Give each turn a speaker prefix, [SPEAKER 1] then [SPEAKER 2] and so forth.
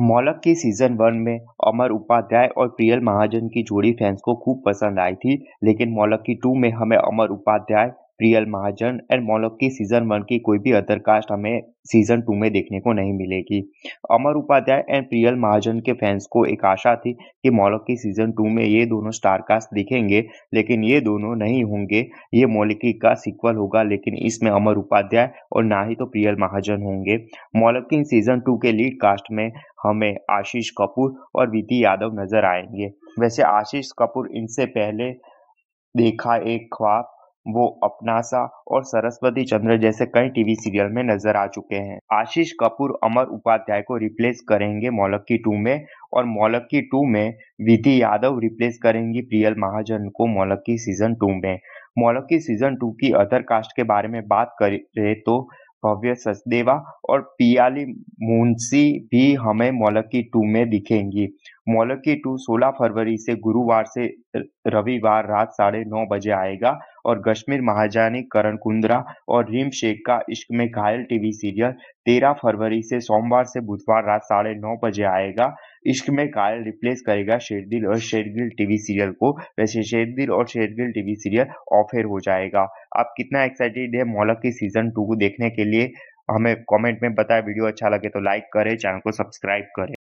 [SPEAKER 1] मौलक की season one में अमर उपाध्याय और प्रियल महाजन की जोड़ी फैंस को खूब पसंद आई थी लेकिन मौलक की टू में हमें अमर उपाध्याय प्रियल महाजन एंड मौलक की सीजन वन की कोई भी अदर कास्ट हमें सीजन टू में देखने को नहीं मिलेगी अमर उपाध्याय एंड प्रियल महाजन के फैंस को एक आशा थी कि मोलक की सीजन टू में ये दोनों स्टार कास्ट दिखेंगे लेकिन ये दोनों नहीं होंगे ये मौलिकी का सिक्वल होगा लेकिन इसमें अमर उपाध्याय और ना ही तो प्रियल महाजन होंगे मौलक की सीजन टू के लीड कास्ट में हमें आशीष कपूर और विधि यादव नजर आएंगे वैसे आशीष कपूर इनसे पहले देखा एक ख्वाब वो अपनासा और सरस्वती चंद्र जैसे कई टीवी सीरियल में नजर आ चुके हैं आशीष कपूर अमर उपाध्याय को रिप्लेस करेंगे मौलक्की टू में और मौलक्की टू में विधि यादव रिप्लेस करेंगी प्रियल महाजन को मौलक्की सीजन टू में मौलक्की सीजन टू की अदर कास्ट के बारे में बात करें तो भव्य सचदेवा और पियाली मुंशी भी हमें मौलक्की टू में दिखेंगी मौलकी टू 16 फरवरी से गुरुवार से रविवार रात साढ़े नौ बजे आएगा और कश्मीर महाजानी करण कुंद्रा और रीम शेख का इश्क में घायल टीवी सीरियल 13 फरवरी से सोमवार से बुधवार रात साढ़े नौ बजे आएगा इश्क में घायल रिप्लेस करेगा शेरदिल और शेरगिल टीवी सीरियल को वैसे शेरदिल और शेरगिल टीवी सीरियल ऑफेयर हो जाएगा आप कितना एक्साइटेड है की सीजन टू को देखने के लिए हमें कमेंट में बताएं वीडियो अच्छा लगे तो लाइक करें चैनल को सब्सक्राइब करें